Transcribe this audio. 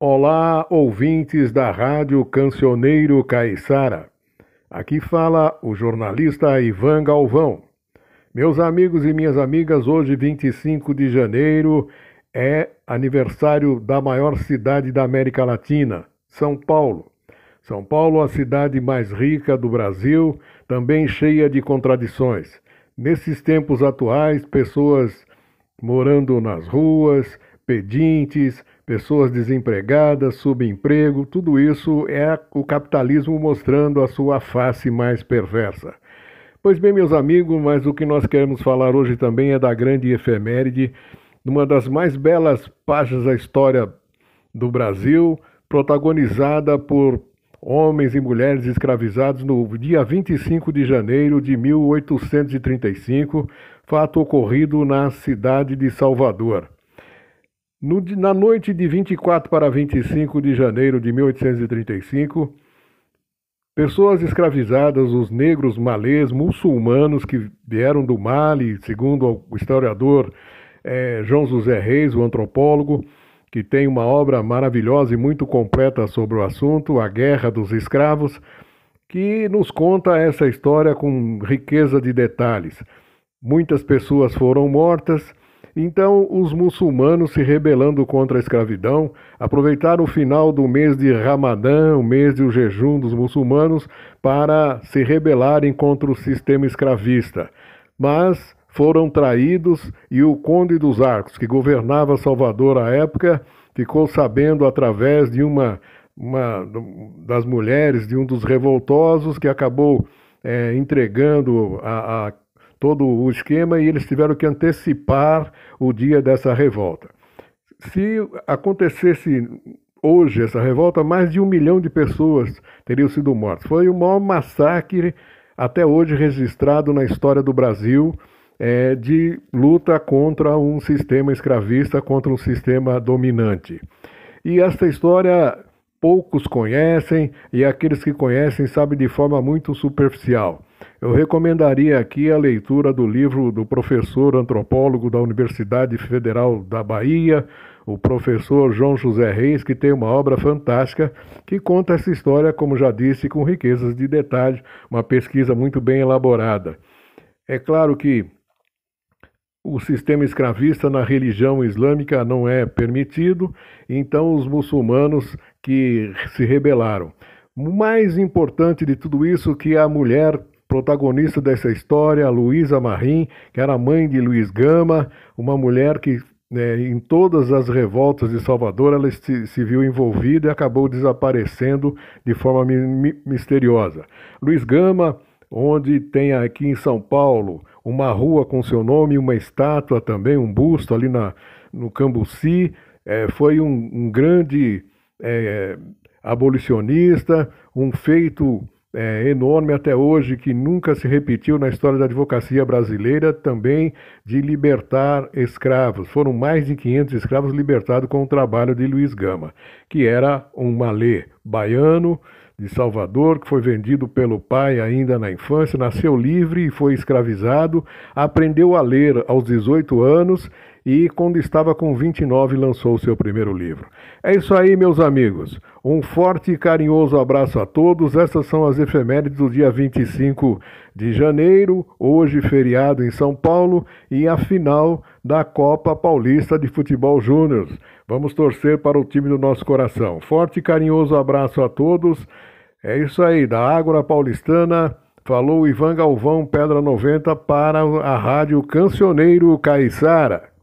Olá, ouvintes da Rádio Cancioneiro Caiçara. Aqui fala o jornalista Ivan Galvão. Meus amigos e minhas amigas, hoje, 25 de janeiro, é aniversário da maior cidade da América Latina, São Paulo. São Paulo, a cidade mais rica do Brasil, também cheia de contradições. Nesses tempos atuais, pessoas morando nas ruas, pedintes, pessoas desempregadas, subemprego, tudo isso é o capitalismo mostrando a sua face mais perversa. Pois bem, meus amigos, mas o que nós queremos falar hoje também é da grande efeméride, uma das mais belas páginas da história do Brasil, protagonizada por homens e mulheres escravizados no dia 25 de janeiro de 1835, fato ocorrido na cidade de Salvador. No, na noite de 24 para 25 de janeiro de 1835, pessoas escravizadas, os negros malês, muçulmanos que vieram do Mali, segundo o historiador é, João José Reis, o antropólogo, que tem uma obra maravilhosa e muito completa sobre o assunto, A Guerra dos Escravos, que nos conta essa história com riqueza de detalhes. Muitas pessoas foram mortas então, os muçulmanos se rebelando contra a escravidão aproveitaram o final do mês de Ramadã, o mês de jejum dos muçulmanos, para se rebelarem contra o sistema escravista. Mas foram traídos e o Conde dos Arcos, que governava Salvador à época, ficou sabendo através de uma, uma das mulheres de um dos revoltosos que acabou é, entregando a, a todo o esquema e eles tiveram que antecipar o dia dessa revolta. Se acontecesse hoje essa revolta, mais de um milhão de pessoas teriam sido mortas. Foi o maior massacre até hoje registrado na história do Brasil é, de luta contra um sistema escravista, contra um sistema dominante. E essa história poucos conhecem e aqueles que conhecem sabem de forma muito superficial. Eu recomendaria aqui a leitura do livro do professor antropólogo da Universidade Federal da Bahia, o professor João José Reis, que tem uma obra fantástica que conta essa história, como já disse, com riquezas de detalhe, uma pesquisa muito bem elaborada. É claro que o sistema escravista na religião islâmica não é permitido, então os muçulmanos que se rebelaram. Mais importante de tudo isso que a mulher protagonista dessa história, Luísa Marim, que era mãe de Luiz Gama, uma mulher que né, em todas as revoltas de Salvador ela se, se viu envolvida e acabou desaparecendo de forma mi, mi, misteriosa. Luiz Gama, onde tem aqui em São Paulo uma rua com seu nome, uma estátua também, um busto ali na, no Cambuci. É, foi um, um grande é, abolicionista, um feito é, enorme até hoje que nunca se repetiu na história da advocacia brasileira também de libertar escravos. Foram mais de 500 escravos libertados com o trabalho de Luiz Gama, que era um malê baiano de Salvador, que foi vendido pelo pai ainda na infância, nasceu livre e foi escravizado, aprendeu a ler aos 18 anos e, quando estava com 29, lançou seu primeiro livro. É isso aí, meus amigos. Um forte e carinhoso abraço a todos. Essas são as efemérides do dia 25 de janeiro, hoje feriado em São Paulo, e a final da Copa Paulista de Futebol Júnior. Vamos torcer para o time do nosso coração. Forte e carinhoso abraço a todos. É isso aí, da Ágora Paulistana. Falou Ivan Galvão, Pedra 90, para a Rádio Cancioneiro Caiçara.